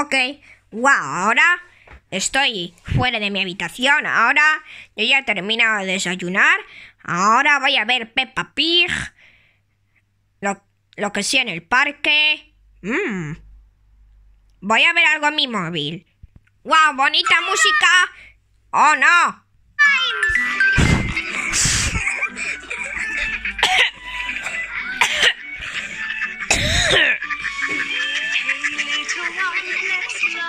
ok, wow, ahora estoy fuera de mi habitación, ahora yo ya he terminado de desayunar, ahora voy a ver Peppa Pig, lo, que sea en el parque. Mmm. Voy a ver algo en mi móvil. ¡Wow! ¡Bonita música! ¡Oh no!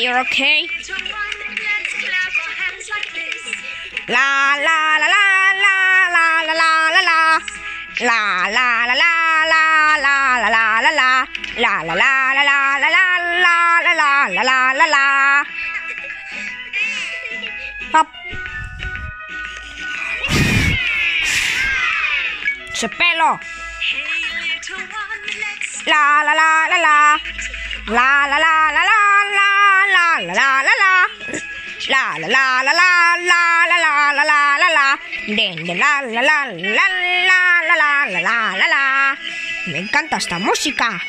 you're okay? La la la la la la la la la la La la la la la la la la la la La la la la la la la la la la la la la Hop C'è pelo La la la la la La la la la la la la la la. La la la la la la la la la la la la. la la la la la la la la la la la. Me encanta esta música.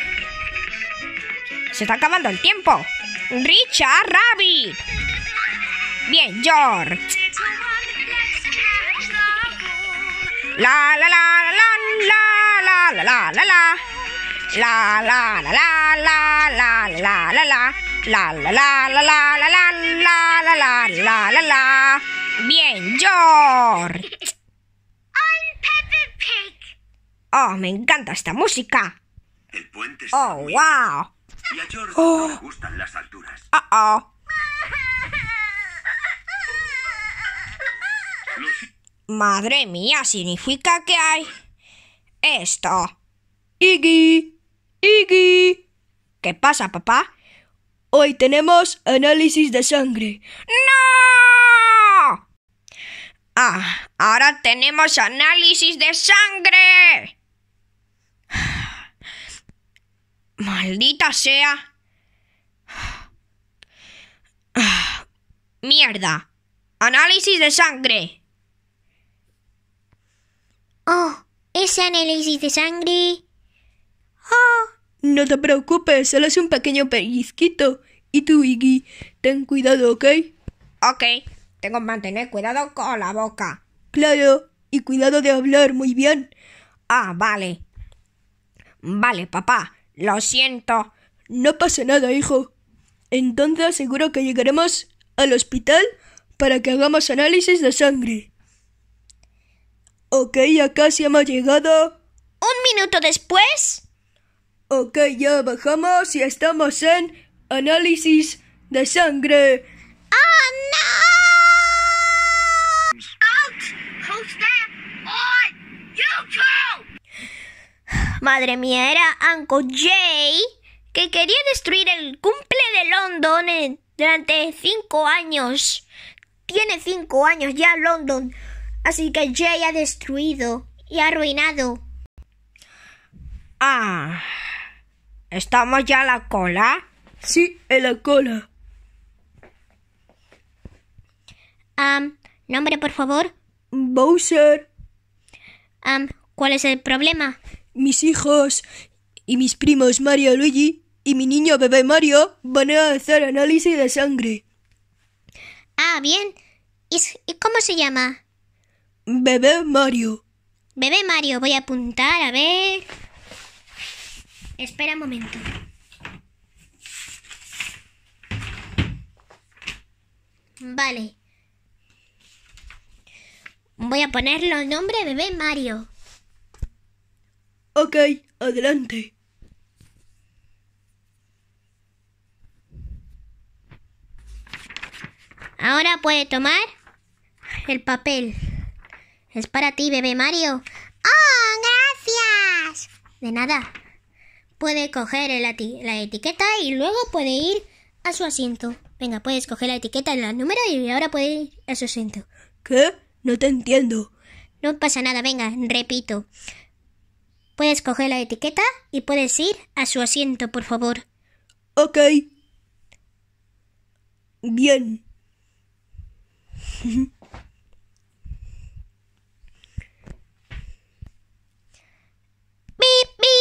Se está acabando el tiempo. Richard Rabbit. Bien, George. La la la la la la la la la la la la la la la la la la la la la la la la la la la la la la la la. Bien, George. I'm Pig. Oh, me encanta esta música. El puente Oh, wow. a gustan las alturas. oh. Madre mía, significa que hay esto. Iggy. Iggy. ¿Qué pasa, papá? Hoy tenemos análisis de sangre. ¡No! Ah, ahora tenemos análisis de sangre. Maldita sea. Mierda. Análisis de sangre. Oh, ese análisis de sangre. No te preocupes, solo es un pequeño pellizquito. Y tú, Iggy, ten cuidado, ¿ok? Ok, tengo que mantener cuidado con la boca. Claro, y cuidado de hablar, muy bien. Ah, vale. Vale, papá, lo siento. No pasa nada, hijo. Entonces seguro que llegaremos al hospital para que hagamos análisis de sangre. Ok, ya casi hemos llegado. Un minuto después. Ok, ya bajamos y estamos en análisis de sangre. Ah no! Madre mía, era Uncle Jay que quería destruir el cumple de London durante cinco años. Tiene cinco años ya London, así que Jay ha destruido y ha arruinado. Ah. ¿Estamos ya en la cola? Sí, en la cola. nombre, por favor. Bowser. ¿Cuál es el problema? Mis hijos y mis primos Mario Luigi y mi niño bebé Mario van a hacer análisis de sangre. Ah, bien. ¿Y cómo se llama? Bebé Mario. Bebé Mario, voy a apuntar, a ver. Espera un momento. Vale. Voy a ponerlo el nombre bebé Mario. Ok, adelante. Ahora puede tomar el papel. Es para ti, bebé Mario. ¡Oh, gracias! De nada puede coger la etiqueta y luego puede ir a su asiento. Venga, puedes coger la etiqueta en la número y ahora puede ir a su asiento. ¿Qué? No te entiendo. No pasa nada, venga, repito. Puedes coger la etiqueta y puedes ir a su asiento, por favor. Ok. Bien. ¡Bip, bip!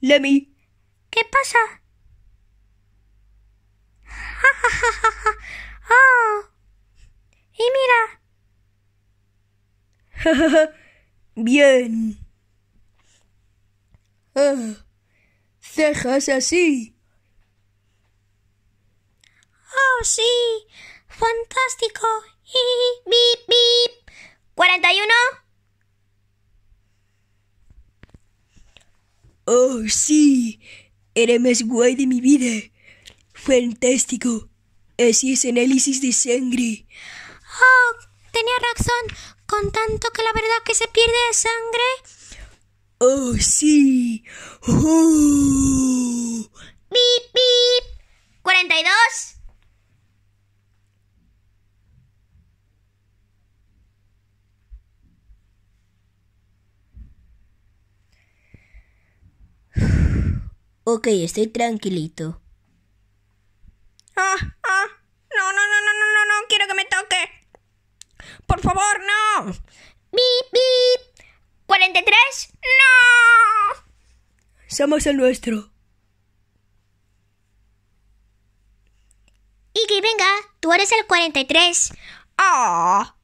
Lemmy. ¿Qué pasa? ¡Ja, oh ¡Y mira! Bien. Oh, cejas así. Oh, sí. Fantástico. Bip, bip. ¿41? Oh, sí, era más guay de mi vida. Fantástico. Así es análisis de sangre. Oh, tenía razón. Con tanto que la verdad que se pierde de sangre. Oh, sí. Oh. Bip, 42. Ok, estoy tranquilito. Ah, ah. No, no, no, no, no, no, no quiero que me toque. Por favor, no. Bip, bip. ¿43? No. Somos el nuestro. Iggy, venga, tú eres el 43. Ah.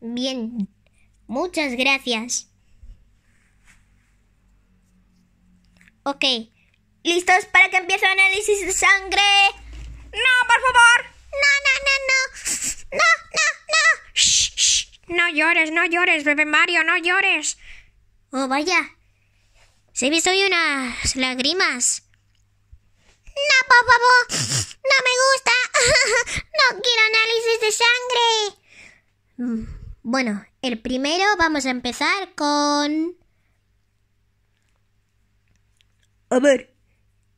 Bien. Muchas gracias. Ok. ¿Listos para que empiece el análisis de sangre? No, por favor. No, no, no, no. No, no, no. Shh, shh. No llores, no llores, bebé Mario, no llores. Oh, vaya. Se me son unas lágrimas. No, papá! No me gusta. no quiero análisis de sangre. Mm, bueno, el primero vamos a empezar con... A ver,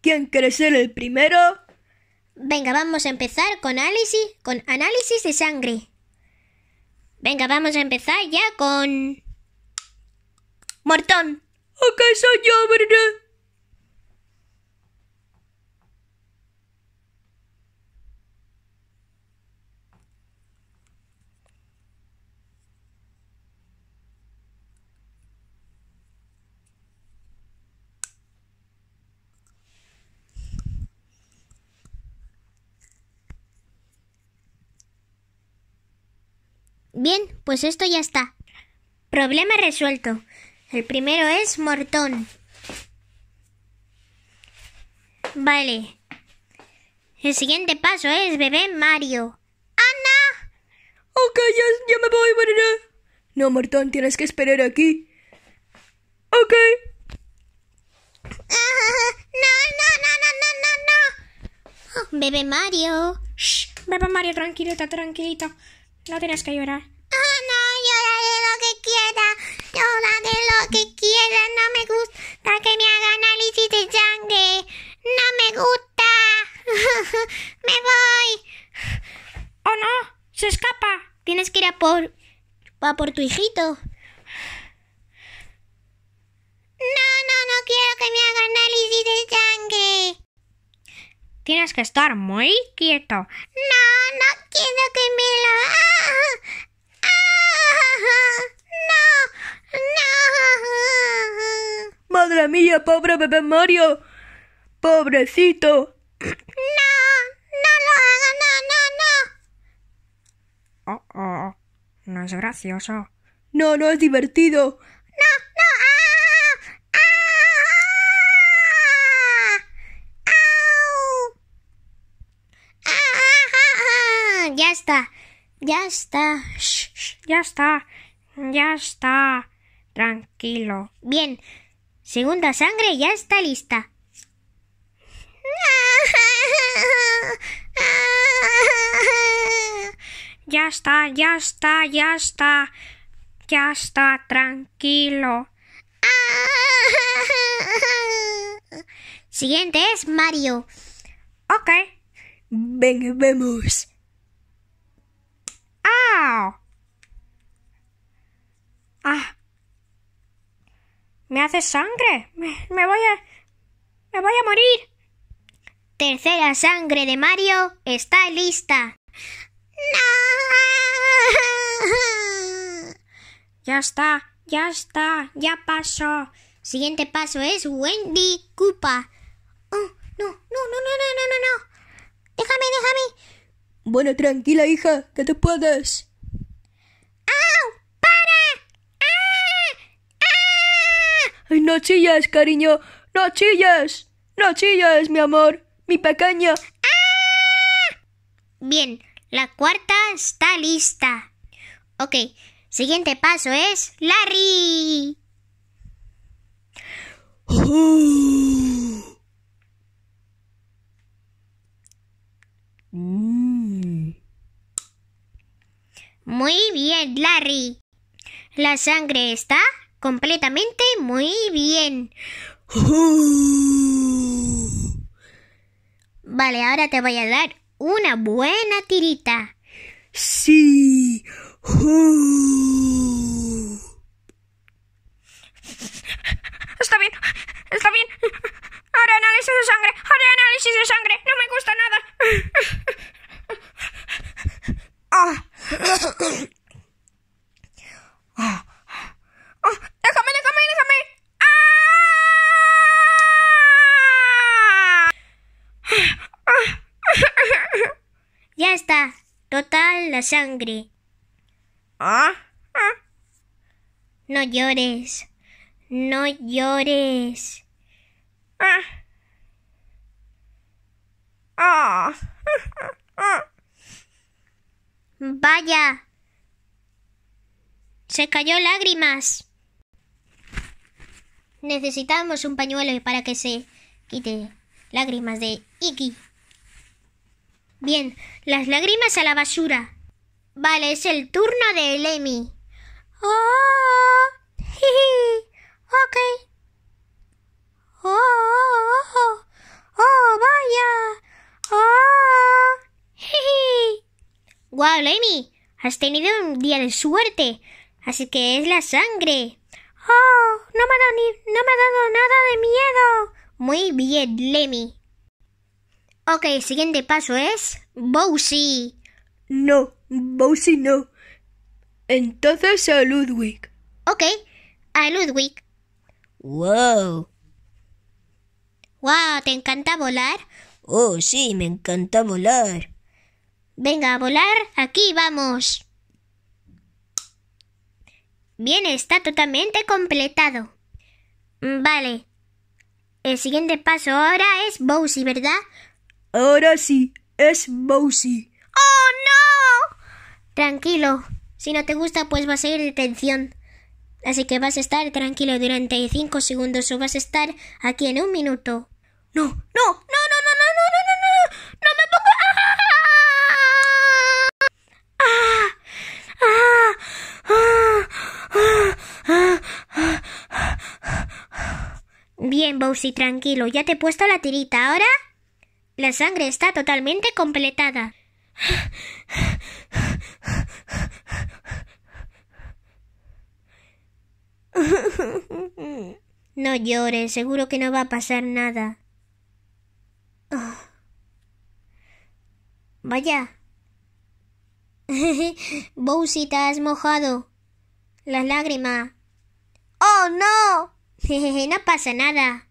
¿quién quiere ser el primero? Venga, vamos a empezar con análisis, con análisis de sangre. Venga, vamos a empezar ya con... Mortón. soy yo, ¿verdad? Bien, pues esto ya está. Problema resuelto. El primero es Mortón. Vale. El siguiente paso es bebé Mario. ¡Ana! Ok, ya, me voy, Marina. No, Mortón, tienes que esperar aquí. Ok. Ah, no, no, no, no, no, no, no. Oh, bebé Mario. Shh, bebé Mario, tranquilita, tranquilita. No tienes que llorar. Oh, no, yo haré lo que quiera. Yo haré lo que quiera. No me gusta que me haga análisis de sangre. No me gusta. me voy. Oh, no. Se escapa. Tienes que ir a por... A por tu hijito. No, no, no quiero que me haga análisis de sangre. Tienes que estar muy quieto. No, no quiero que me lo... Madre mía, pobre bebé Mario. Pobrecito. No, no lo haga, no, no, no. Oh, oh, no es gracioso. No, no es divertido. No. Ya está. ya está. Ya está. Tranquilo. Bien. Segunda sangre ya está lista. Ya está, ya está, ya está. Ya está, tranquilo. Siguiente es Mario. Ok. Venga, vemos. ¡Ah! ¡Me hace sangre! ¡Me, voy a. ¡Me voy a morir! Tercera sangre de Mario está lista. ¡No! Ya está, ya está, ya pasó. Siguiente paso es Wendy Cupa. Oh, no, no, no, no, no, no, no, no. Déjame, déjame. Bueno, tranquila, hija, que te puedes. Ay, no chillas, cariño. No chilles. No mi amor. Mi pequeña! ¡Ah! Bien, la cuarta está lista. Ok, siguiente paso es Larry. Uh. Mm. Muy bien, Larry. La sangre está completamente muy bien. Vale, ahora te voy a dar una buena tirita. Sí. Está bien, está bien. Ahora análisis de sangre, ahora análisis de sangre. No me gusta nada. Ah. sangre. ¿Ah? Ah. No llores. No llores. Ah. Vaya. Se cayó lágrimas. Necesitamos un pañuelo para que se quite lágrimas de Iki. Bien, las lágrimas a la basura. Vale, es el turno de Lemmy. Oh, jiji, ok. Oh, oh, oh, oh, vaya. Oh, jiji. Wow, Lemmy, has tenido un día de suerte. Así que es la sangre. Oh, no me ha dado, ni, no me ha dado nada de miedo. Muy bien, Lemmy. Ok, el siguiente paso es ¡Bowsie! No, Bowsy no. Entonces a Ludwig. Ok, a Ludwig. ¡Wow! ¡Wow! ¿Te encanta volar? Oh, sí, me encanta volar. Venga, a volar, aquí vamos. Bien, está totalmente completado. Mm, vale. El siguiente paso ahora es Bowsy, ¿verdad? Ahora sí, es Bowsy. ¡Oh, no! Tranquilo. Si no te gusta, pues vas a ir de detención. Así que vas a estar tranquilo durante cinco segundos o vas a estar aquí en un minuto. No, no, no, no, no, no, no, no, no, no, no, no me pongo. ¡Ah! ¡Ah! ¡Ah! Bien, Bowsy, tranquilo, ya te he puesto la tirita. Ahora la sangre está totalmente completada. No llores, seguro que no va a pasar nada. Ah. Vaya. Bowsy, te has mojado. Las lágrimas. ¡Oh, no! no pasa nada.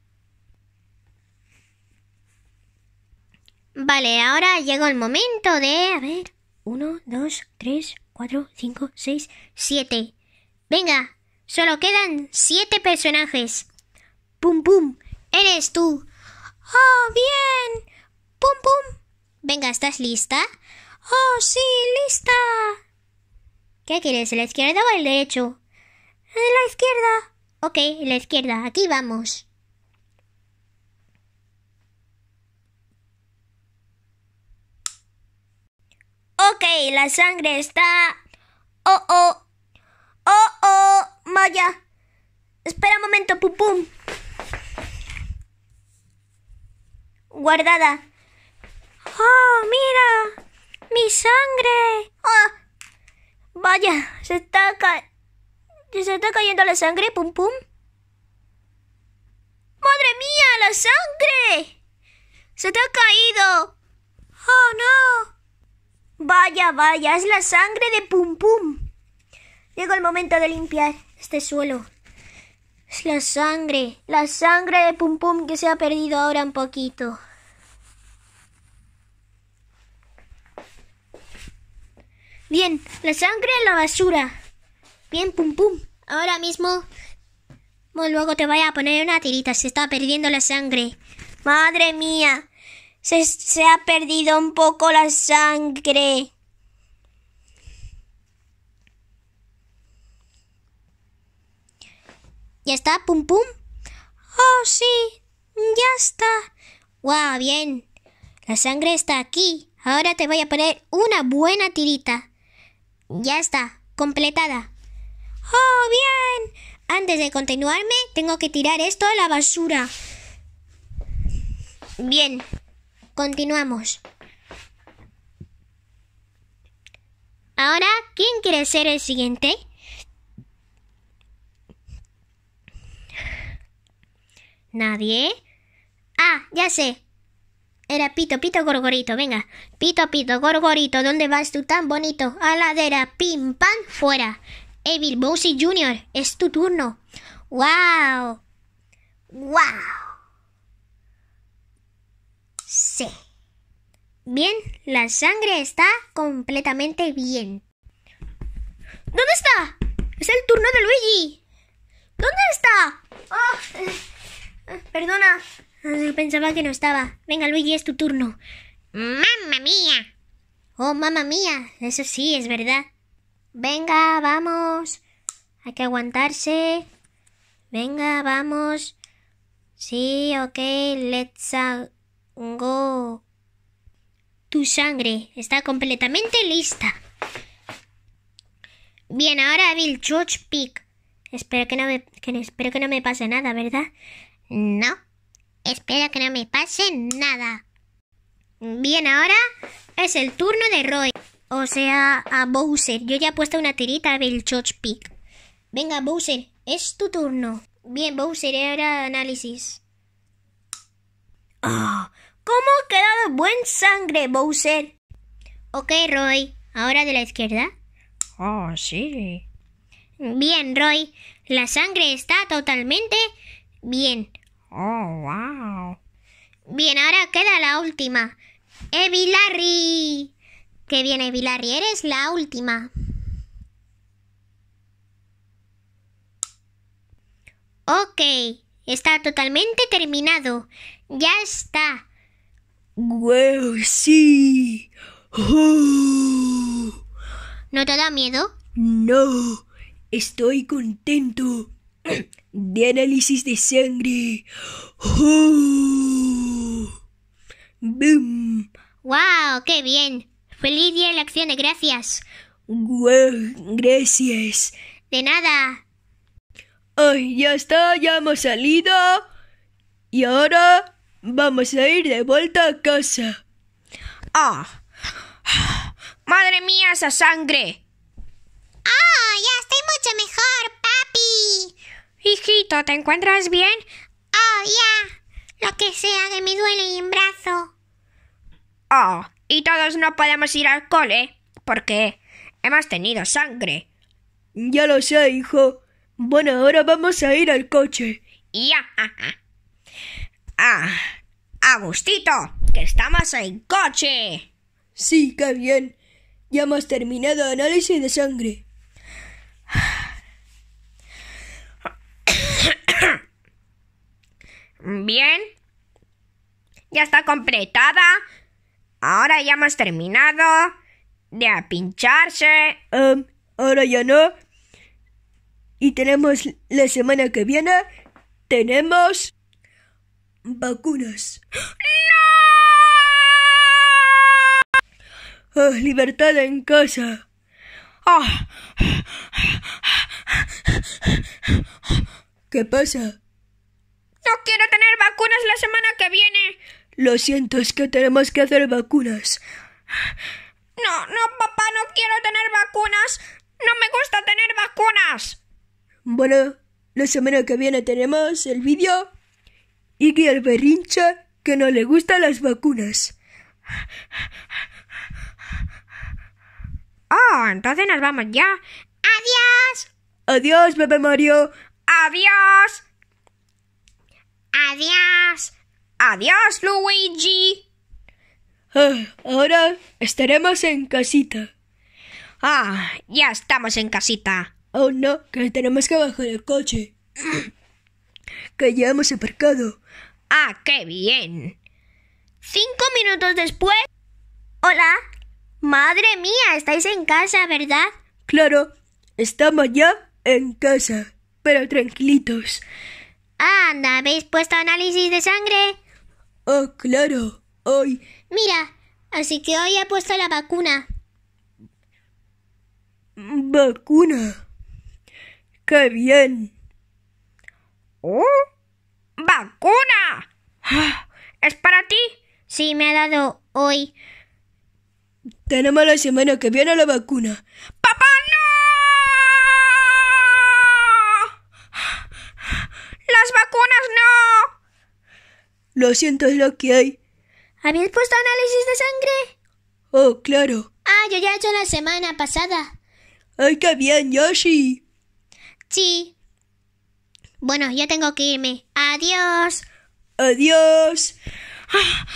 Vale, ahora llegó el momento de... A ver. Uno, dos, tres, cuatro, cinco, seis, siete. Venga, Solo quedan siete personajes. Pum pum, eres tú. ¡Oh, bien! ¡Pum pum! Venga, ¿estás lista? ¡Oh, sí, lista! ¿Qué quieres, la izquierda o el derecho? La izquierda. Ok, la izquierda, aquí vamos. Ok, la sangre está... Oh, oh. Oh, oh. Vaya, Espera un momento, pum pum. Guardada. ¡Oh, mira! ¡Mi sangre! Oh. Vaya, se está, se está cayendo la sangre, pum pum. ¡Madre mía, la sangre! ¡Se te ha caído! ¡Oh, no! Vaya, vaya, es la sangre de Pum Pum. Llegó el momento de limpiar este suelo. Es la sangre, la sangre de Pum Pum que se ha perdido ahora un poquito. Bien, la sangre en la basura. Bien, Pum Pum. Ahora mismo, luego te voy a poner una tirita. Se está perdiendo la sangre. Madre mía, se, se ha perdido un poco la sangre. ¿Ya está? ¿Pum pum? Oh, sí, ya está. ¡Guau, bien! La sangre está aquí. Ahora te voy a poner una buena tirita. Ya está, completada. ¡Oh, bien! Antes de continuarme, tengo que tirar esto a la basura. Bien, continuamos. Ahora, ¿quién quiere ser el siguiente? ¿Nadie? Ah, ya sé. Era Pito, Pito Gorgorito, venga. Pito, Pito Gorgorito, ¿dónde vas tú tan bonito? A ladera, pim, pam! fuera. Evil Bowsy Jr., es tu turno. ¡Wow! ¡Wow! Sí. Bien, la sangre está completamente bien. ¿Dónde está? Es el turno de Luigi. ¿Dónde está? Ah, eh. Perdona. Ah, pensaba que no estaba. Venga, Luigi, es tu turno. ¡Mamma mía! Oh, mamma mía. Eso sí, es verdad. Venga, vamos. Hay que aguantarse. Venga, vamos. Sí, ok, let's go. Tu sangre está completamente lista. Bien, ahora Bill George Pick. Espero que no me, espero que no me pase nada, ¿verdad? No. Espero que no me pase nada. Bien, ahora es el turno de Roy. O sea, a Bowser. Yo ya he puesto una tirita del Choch Pick. Venga, Bowser, es tu turno. Bien, Bowser, ahora análisis. Ah, ¿Cómo ha quedado buen sangre, Bowser? Ok, Roy. Ahora de la izquierda. Ah, sí. Bien, Roy. La sangre está totalmente bien. Oh, wow. Bien, ahora queda la última. Evilarri. Qué bien, Evilarry. eres la última. Ok, está totalmente terminado. Ya está. ¡Wow! ¡Sí! Oh. ¿No te da miedo? No, estoy contento de análisis de sangre. ¡Bum! ¡Wow! ¡Qué bien! ¡Feliz día de la acción de gracias! ¡Gracias! ¡De nada! ¡Ay, ya está! ¡Ya hemos salido! Y ahora vamos a ir de vuelta a casa. ¡Ah! ¡Madre mía, esa sangre! ¡Ah! ya estoy mucho mejor, papi! Hijito, ¿te encuentras bien? Oh, ya. Lo que sea que me duele en brazo. Oh, y todos no podemos ir al cole porque hemos tenido sangre. Ya lo sé, hijo. Bueno, ahora vamos a ir al coche. Ya. Ah, Agustito, que estamos en coche. Sí, qué bien. Ya hemos terminado el análisis de sangre. Bien. Ya está completada. Ahora ya hemos terminado de pincharse. ahora ya no. Y tenemos la semana que viene. Tenemos vacunas. ¡No! Ah, libertad en casa. Oh. ¿Qué pasa? No quiero tener vacunas la semana que viene. Lo siento, es que tenemos que hacer vacunas. No, no, papá, no quiero tener vacunas. No me gusta tener vacunas. Bueno, la semana que viene tenemos el vídeo y que el berrinche que no le gustan las vacunas. Oh, entonces nos vamos ya. Adiós. Adiós, bebé Mario. Adiós. Adiós. Adiós, Luigi. Ah, ahora estaremos en casita. Ah, ya estamos en casita. Oh, no, que tenemos que bajar el coche. que ya hemos aparcado. Ah, qué bien. Cinco minutos después. Hola. Madre mía, estáis en casa, ¿verdad? Claro, estamos ya en casa pero tranquilitos. Anda, ¿habéis puesto análisis de sangre? Oh, claro, hoy. Mira, así que hoy he puesto la vacuna. ¿Vacuna? ¡Qué bien! ¡Oh! ¡Vacuna! Ah, ¿Es para ti? Sí, me ha dado hoy. Tenemos la semana que viene la vacuna. Lo siento, es lo que hay. ¿Habéis puesto análisis de sangre? Oh, claro. Ah, yo ya he hecho la semana pasada. ¡Ay, qué bien, Yoshi! Sí. Bueno, ya tengo que irme. Adiós. Adiós. Ah,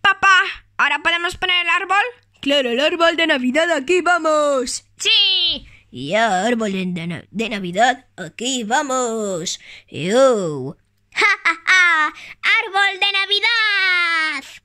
papá, ¿ahora podemos poner el árbol? Claro, el árbol de Navidad aquí vamos. Sí. Y árbol de, de Navidad aquí vamos. Yo. ¡Ja, ja, ja! árbol de Navidad!